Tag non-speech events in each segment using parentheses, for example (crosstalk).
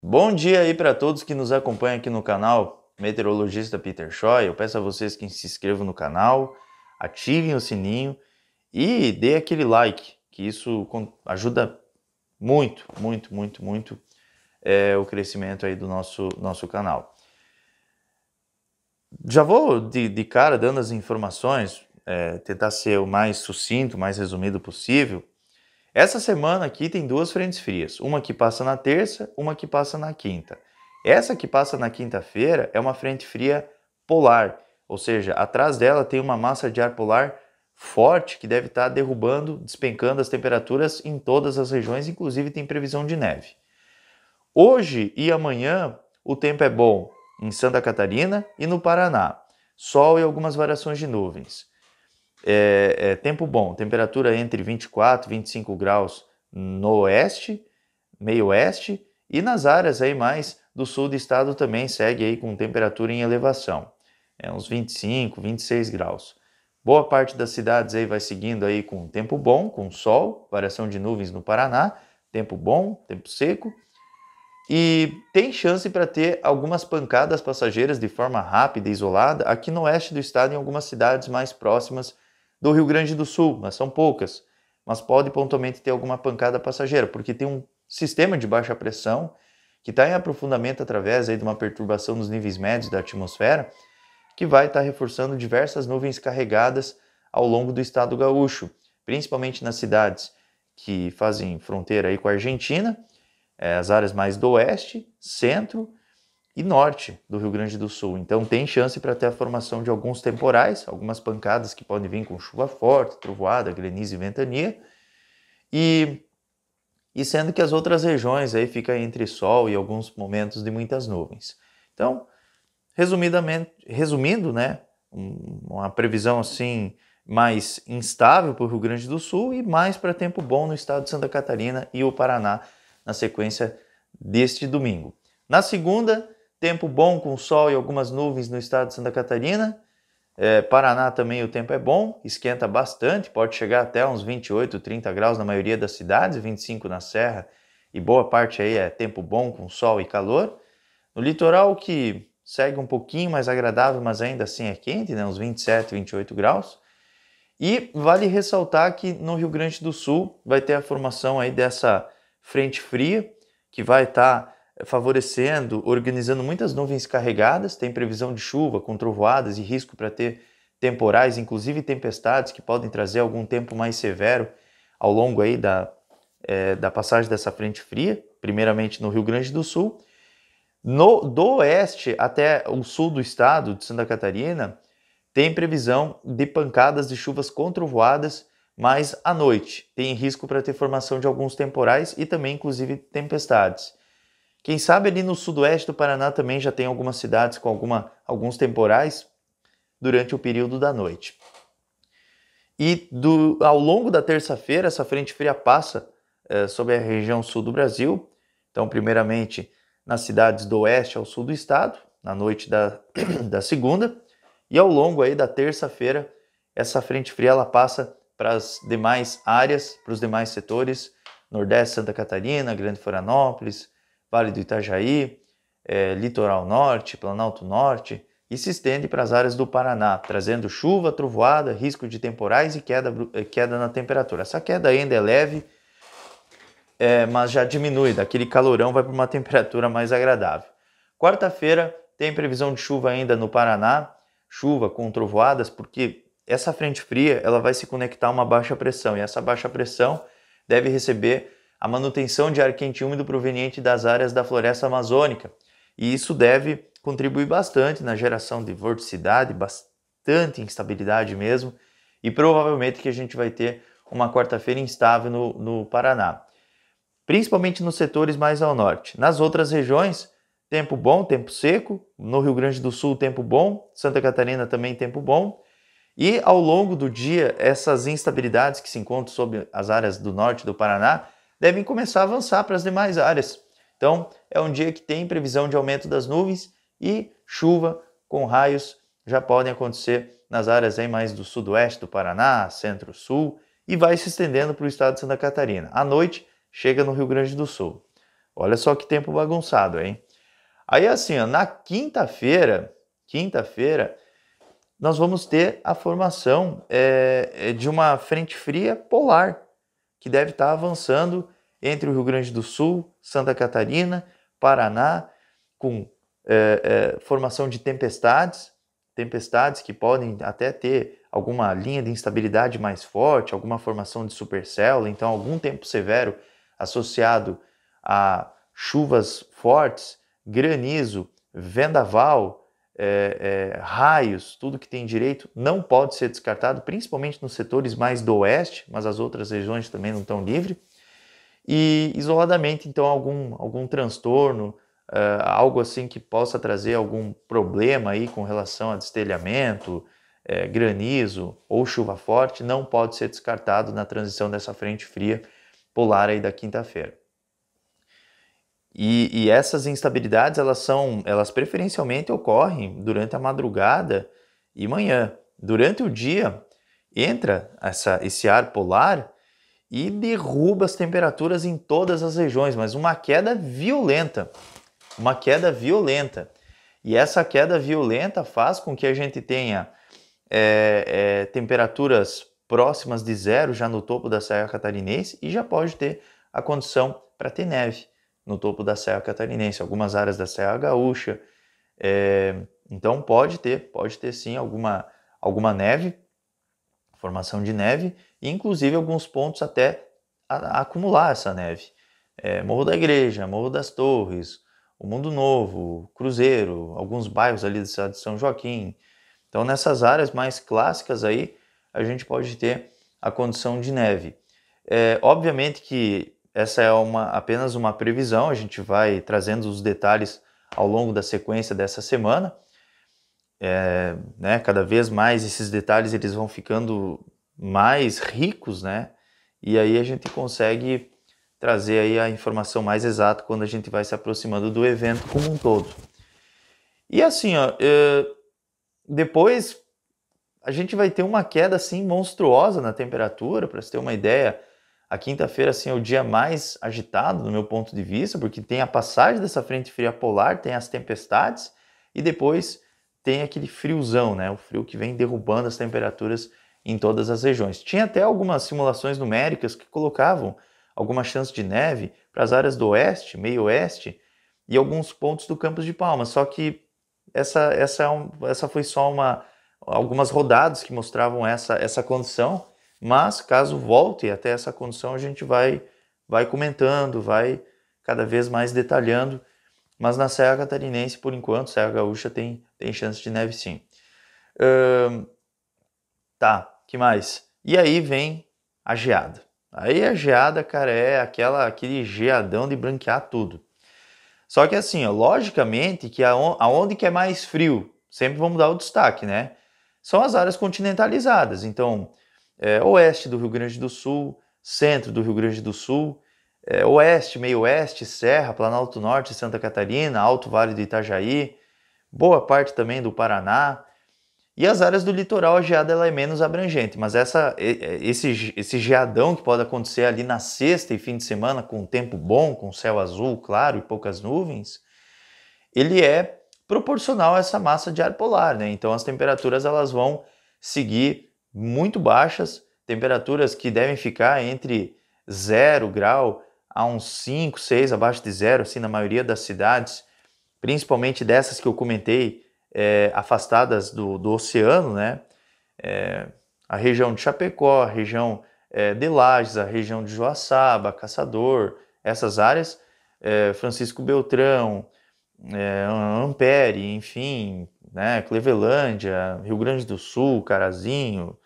Bom dia aí para todos que nos acompanham aqui no canal Meteorologista Peter Choi. Eu peço a vocês que se inscrevam no canal, ativem o sininho e dê aquele like, que isso ajuda muito, muito, muito, muito é, o crescimento aí do nosso, nosso canal. Já vou de, de cara dando as informações, é, tentar ser o mais sucinto, mais resumido possível, essa semana aqui tem duas frentes frias, uma que passa na terça, uma que passa na quinta. Essa que passa na quinta-feira é uma frente fria polar, ou seja, atrás dela tem uma massa de ar polar forte que deve estar tá derrubando, despencando as temperaturas em todas as regiões, inclusive tem previsão de neve. Hoje e amanhã o tempo é bom em Santa Catarina e no Paraná, sol e algumas variações de nuvens. É, é, tempo bom, temperatura entre 24 e 25 graus no oeste, meio oeste, e nas áreas aí mais do sul do estado também segue aí com temperatura em elevação, é uns 25, 26 graus. Boa parte das cidades aí vai seguindo aí com tempo bom, com sol, variação de nuvens no Paraná, tempo bom, tempo seco. E tem chance para ter algumas pancadas passageiras de forma rápida e isolada aqui no oeste do estado em algumas cidades mais próximas do Rio Grande do Sul, mas são poucas. Mas pode pontualmente ter alguma pancada passageira, porque tem um sistema de baixa pressão que está em aprofundamento através aí de uma perturbação nos níveis médios da atmosfera, que vai estar tá reforçando diversas nuvens carregadas ao longo do estado gaúcho, principalmente nas cidades que fazem fronteira aí com a Argentina, é, as áreas mais do oeste, centro e norte do Rio Grande do Sul. Então tem chance para ter a formação de alguns temporais, algumas pancadas que podem vir com chuva forte, trovoada, granizo e ventania. E, e sendo que as outras regiões aí fica entre sol e alguns momentos de muitas nuvens. Então, resumidamente, resumindo, né, uma previsão assim mais instável para o Rio Grande do Sul e mais para tempo bom no estado de Santa Catarina e o Paraná na sequência deste domingo. Na segunda, Tempo bom com sol e algumas nuvens no estado de Santa Catarina. É, Paraná também o tempo é bom, esquenta bastante, pode chegar até uns 28, 30 graus na maioria das cidades, 25 na Serra, e boa parte aí é tempo bom com sol e calor. No litoral que segue um pouquinho mais agradável, mas ainda assim é quente, né? uns 27, 28 graus. E vale ressaltar que no Rio Grande do Sul vai ter a formação aí dessa frente fria, que vai estar. Tá favorecendo, organizando muitas nuvens carregadas, tem previsão de chuva com trovoadas e risco para ter temporais, inclusive tempestades que podem trazer algum tempo mais severo ao longo aí da, é, da passagem dessa frente fria, primeiramente no Rio Grande do Sul. No, do oeste até o sul do estado de Santa Catarina, tem previsão de pancadas de chuvas controvoadas, mas à noite tem risco para ter formação de alguns temporais e também, inclusive, tempestades. Quem sabe ali no sudoeste do Paraná também já tem algumas cidades com alguma, alguns temporais durante o período da noite. E do, ao longo da terça-feira, essa frente fria passa é, sobre a região sul do Brasil. Então, primeiramente, nas cidades do oeste ao sul do estado, na noite da, (clears throat) da segunda. E ao longo aí da terça-feira, essa frente fria ela passa para as demais áreas, para os demais setores, Nordeste, Santa Catarina, Grande Florianópolis, Vale do Itajaí, é, Litoral Norte, Planalto Norte e se estende para as áreas do Paraná, trazendo chuva, trovoada, risco de temporais e queda, eh, queda na temperatura. Essa queda ainda é leve, é, mas já diminui, daquele calorão vai para uma (laughs) temperatura mais agradável. Quarta-feira tem previsão de chuva ainda no Paraná, chuva com trovoadas, porque essa frente fria ela vai se conectar a uma baixa pressão e essa baixa pressão deve receber a manutenção de ar quente úmido proveniente das áreas da floresta amazônica. E isso deve contribuir bastante na geração de vorticidade, bastante instabilidade mesmo, e provavelmente que a gente vai ter uma quarta-feira instável no, no Paraná, principalmente nos setores mais ao norte. Nas outras regiões, tempo bom, tempo seco, no Rio Grande do Sul, tempo bom, Santa Catarina também, tempo bom. E ao longo do dia, essas instabilidades que se encontram sobre as áreas do norte do Paraná devem começar a avançar para as demais áreas. Então, é um dia que tem previsão de aumento das nuvens e chuva com raios já podem acontecer nas áreas aí mais do sudoeste do Paraná, centro-sul e vai se estendendo para o estado de Santa Catarina. À noite, chega no Rio Grande do Sul. Olha só que tempo bagunçado, hein? Aí assim, ó, na quinta-feira, quinta-feira, nós vamos ter a formação é, de uma frente fria polar que deve estar avançando entre o Rio Grande do Sul, Santa Catarina, Paraná, com é, é, formação de tempestades, tempestades que podem até ter alguma linha de instabilidade mais forte, alguma formação de supercélula, então algum tempo severo associado a chuvas fortes, granizo, vendaval, é, é, raios, tudo que tem direito, não pode ser descartado, principalmente nos setores mais do oeste, mas as outras regiões também não estão livres. E isoladamente, então, algum, algum transtorno, é, algo assim que possa trazer algum problema aí com relação a destelhamento, é, granizo ou chuva forte não pode ser descartado na transição dessa frente fria polar aí da quinta-feira. E, e, essas instabilidades elas são, elas preferencialmente ocorrem durante a madrugada e manhã. Durante o dia entra essa, esse ar polar e derruba as temperaturas em todas as regiões, mas uma queda violenta, uma queda violenta. E essa queda violenta faz com que a gente tenha é, é, temperaturas próximas de zero já no topo da Serra Catarinense e já pode ter a condição para ter neve no topo da Serra Catarinense, algumas áreas da Serra Gaúcha. É, então pode ter, pode ter sim alguma, alguma neve, formação de neve, e inclusive alguns pontos até a, a acumular essa neve. É, Morro da Igreja, Morro das Torres, o Mundo Novo, Cruzeiro, alguns bairros ali da cidade de São Joaquim. Então nessas áreas mais clássicas aí, a gente pode ter a condição de neve. É, obviamente que essa é uma, apenas uma previsão, a gente vai trazendo os detalhes ao longo da sequência dessa semana. É, né, cada vez mais esses detalhes eles vão ficando mais ricos, né? E aí a gente consegue trazer aí a informação mais exata quando a gente vai se aproximando do evento como um todo. E assim, ó, é, depois a gente vai ter uma queda assim monstruosa na temperatura, para você ter uma ideia. A quinta-feira, assim, é o dia mais agitado, do meu ponto de vista, porque tem a passagem dessa frente fria polar, tem as tempestades e depois tem aquele friozão, né? O frio que vem derrubando as temperaturas em todas as regiões. Tinha até algumas simulações numéricas que colocavam alguma chance de neve para as áreas do oeste, meio-oeste e alguns pontos do Campos de Palmas. Só que essa, essa, é essa foi só uma algumas rodadas que mostravam essa, essa condição mas caso volte até essa condição, a gente vai vai comentando, vai cada vez mais detalhando. Mas na Serra Catarinense, por enquanto, Serra Gaúcha tem, tem chance de neve sim. tá, que mais? E aí vem a geada. Aí a geada, cara, é aquela aquele geadão de branquear tudo. Só que assim, ó, logicamente que aonde que é mais frio, sempre vamos dar o destaque, né? São as áreas continentalizadas. Então, é, oeste do Rio Grande do Sul, centro do Rio Grande do Sul, é, oeste, meio oeste, Serra, Planalto Norte, Santa Catarina, Alto Vale do Itajaí, boa parte também do Paraná. E as áreas do litoral, a geada ela é menos abrangente, mas essa, é, esse, esse geadão que pode acontecer ali na sexta e fim de semana, com tempo bom, com céu azul claro e poucas nuvens, ele é proporcional a essa massa de ar polar, né? Então as temperaturas elas vão seguir muito baixas, temperaturas que devem ficar entre 0 grau a uns 5, 6 abaixo de zero, assim, na maioria das cidades, principalmente dessas que eu comentei, é, afastadas do, do, oceano, né? É, a região de Chapecó, a região é, de Lages, a região de Joaçaba, Caçador, essas áreas, é, Francisco Beltrão, é, Ampere, enfim, né? Clevelândia, Rio Grande do Sul, Carazinho,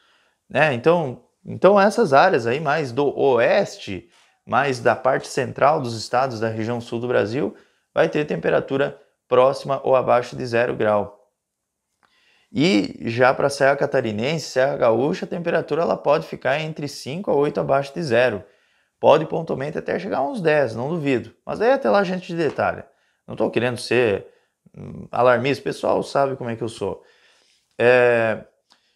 né? Então, então essas áreas aí mais do oeste, mais da parte central dos estados da região sul do Brasil, vai ter temperatura próxima ou abaixo de zero grau. E já para a Serra Catarinense, Serra Gaúcha, a temperatura ela pode ficar entre 5 a 8 abaixo de zero. Pode pontualmente até chegar a uns 10, não duvido. Mas aí até lá a gente detalha. Não estou querendo ser hum, alarmista, o pessoal sabe como é que eu sou. É,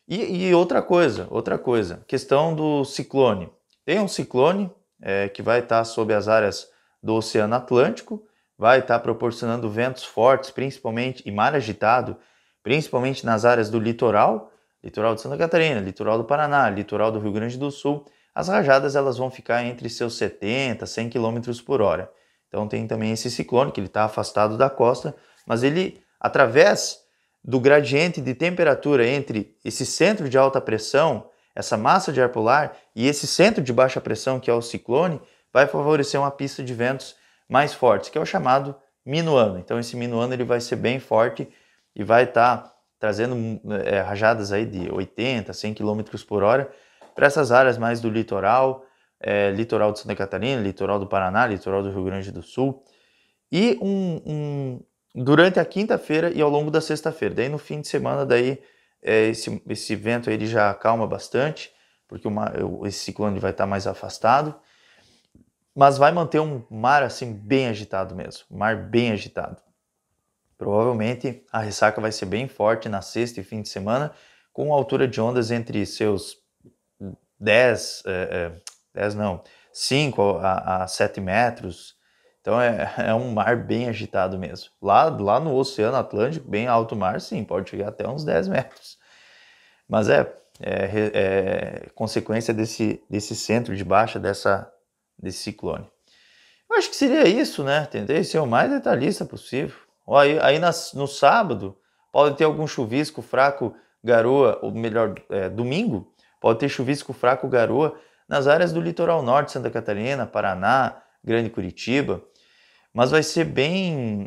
e, e, outra coisa, outra coisa, questão do ciclone. Tem um ciclone é, que vai estar tá sob as áreas do Oceano Atlântico, vai estar tá proporcionando ventos fortes, principalmente e mar agitado, principalmente nas áreas do litoral, litoral de Santa Catarina, litoral do Paraná, litoral do Rio Grande do Sul. As rajadas elas vão ficar entre seus 70, 100 km por hora. Então tem também esse ciclone que ele está afastado da costa, mas ele através do gradiente de temperatura entre esse centro de alta pressão, essa massa de ar polar, e esse centro de baixa pressão, que é o ciclone, vai favorecer uma pista de ventos mais fortes, que é o chamado minuano. Então esse minuano ele vai ser bem forte e vai estar tá trazendo é, rajadas aí de 80, 100 km por hora para essas áreas mais do litoral, é, litoral de Santa Catarina, litoral do Paraná, litoral do Rio Grande do Sul. E um, um, durante a quinta-feira e ao longo da sexta-feira. Daí no fim de semana, daí é, esse, esse vento ele já acalma bastante, porque uma, esse ciclone vai estar mais afastado, mas vai manter um mar assim bem agitado mesmo, mar bem agitado. Provavelmente a ressaca vai ser bem forte na sexta e fim de semana, com altura de ondas entre seus 10, é, é 10 não, 5 a, a 7 metros, então é, é um mar bem agitado mesmo. Lá, lá no Oceano Atlântico, bem alto mar, sim, pode chegar até uns 10 metros. Mas é, é, é consequência desse, desse centro de baixa dessa, desse ciclone. Eu acho que seria isso, né? Tentei ser é o mais detalhista possível. aí aí nas, no sábado pode ter algum chuvisco fraco, garoa, ou melhor, é, domingo pode ter chuvisco fraco, garoa nas áreas do litoral norte, Santa Catarina, Paraná, Grande Curitiba mas vai ser bem,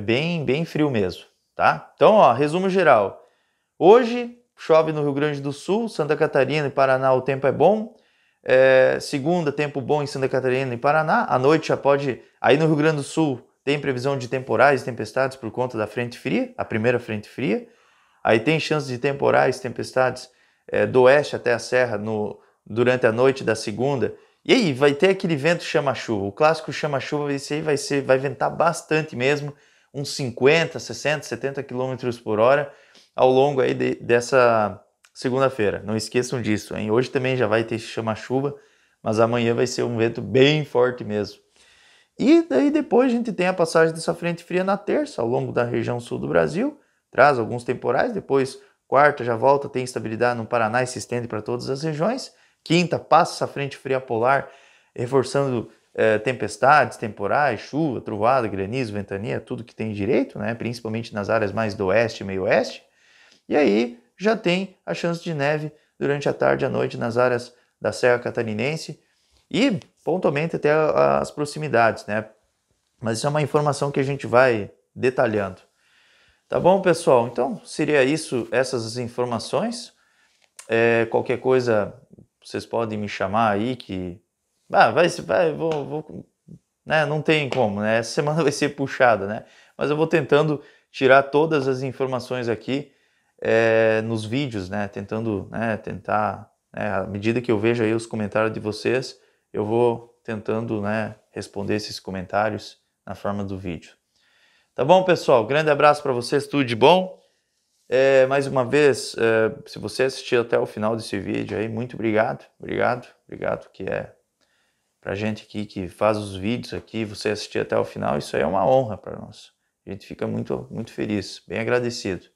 bem, bem frio mesmo, tá? Então, ó, resumo geral. Hoje chove no Rio Grande do Sul, Santa Catarina e Paraná o tempo é bom. É, segunda, tempo bom em Santa Catarina e Paraná. À noite já pode. Aí no Rio Grande do Sul tem previsão de temporais e tempestades por conta da frente fria, a primeira frente fria. Aí tem chance de temporais, tempestades é, do oeste até a serra no, durante a noite da segunda e aí, vai ter aquele vento chama-chuva. O clássico chama-chuva, esse aí vai ser, vai ventar bastante mesmo, uns 50, 60, 70 km por hora ao longo aí de, dessa segunda-feira. Não esqueçam disso, hein? Hoje também já vai ter chama-chuva, mas amanhã vai ser um vento bem forte mesmo. E daí depois a gente tem a passagem dessa frente fria na terça, ao longo da região sul do Brasil, traz alguns temporais, depois quarta já volta, tem estabilidade no Paraná e se estende para todas as regiões. Quinta, passa a frente fria polar, reforçando é, tempestades, temporais, chuva, trovada, granizo, ventania, tudo que tem direito, né? principalmente nas áreas mais do oeste e meio oeste. E aí já tem a chance de neve durante a tarde e a noite nas áreas da Serra Catarinense e pontualmente até as proximidades, né? Mas isso é uma informação que a gente vai detalhando. Tá bom, pessoal? Então seria isso, essas informações. É, qualquer coisa vocês podem me chamar aí que. Ah, vai, vai, vou. vou né? Não tem como, né? Essa (laughs) semana vai ser puxada, né? Mas eu vou tentando tirar todas as informações aqui é, nos vídeos, né? Tentando, né? Tentar, né? à medida que eu vejo aí os comentários de vocês, eu vou tentando, né? Responder esses comentários na forma do vídeo. Tá bom, pessoal? Grande abraço para vocês, tudo de bom. É, mais uma vez, é, se você assistiu até o final desse vídeo aí, muito obrigado, obrigado, obrigado que é para gente aqui que faz os vídeos aqui, você assistir até o final, isso aí é uma honra para nós. A gente fica muito, muito feliz, bem agradecido.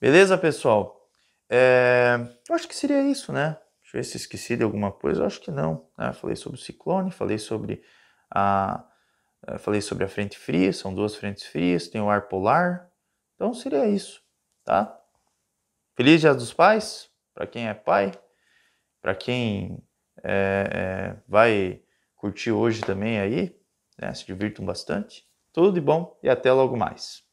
Beleza, pessoal? É, eu acho que seria isso, né? Deixa eu ver se esqueci de alguma coisa, eu acho que não. Né? Falei sobre o ciclone, falei sobre a... É, falei sobre a frente fria, são duas frentes frias, tem o ar polar. Então seria isso tá? Feliz Dia dos Pais, para quem é pai, para quem é, é, vai curtir hoje também aí, né? Se divirtam bastante. Tudo de bom e até logo mais.